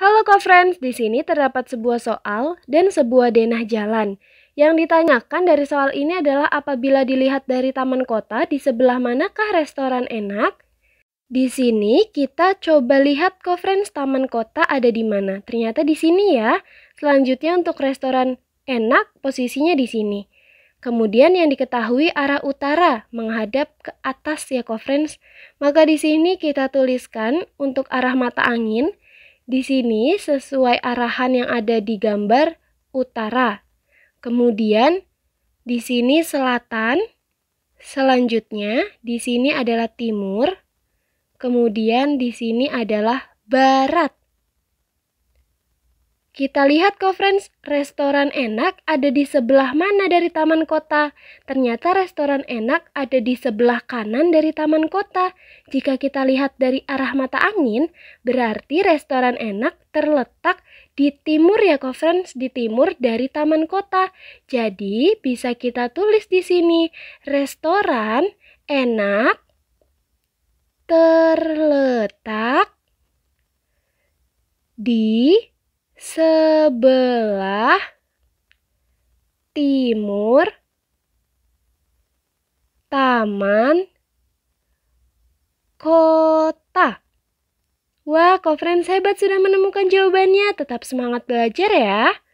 Halo co-friends, di sini terdapat sebuah soal dan sebuah denah jalan. Yang ditanyakan dari soal ini adalah apabila dilihat dari taman kota, di sebelah manakah restoran enak? Di sini kita coba lihat co-friends taman kota ada di mana. Ternyata di sini ya. Selanjutnya untuk restoran enak, posisinya di sini. Kemudian yang diketahui arah utara menghadap ke atas ya co-friends. Maka di sini kita tuliskan untuk arah mata angin di sini sesuai arahan yang ada di gambar utara. Kemudian di sini selatan, selanjutnya di sini adalah timur, kemudian di sini adalah barat. Kita lihat kok friends, restoran enak ada di sebelah mana dari taman kota? Ternyata restoran enak ada di sebelah kanan dari taman kota. Jika kita lihat dari arah mata angin, berarti restoran enak terletak di timur ya kok friends, di timur dari taman kota. Jadi bisa kita tulis di sini, restoran enak terletak di sebelah timur taman kota. Wah, kofren hebat sudah menemukan jawabannya. Tetap semangat belajar ya.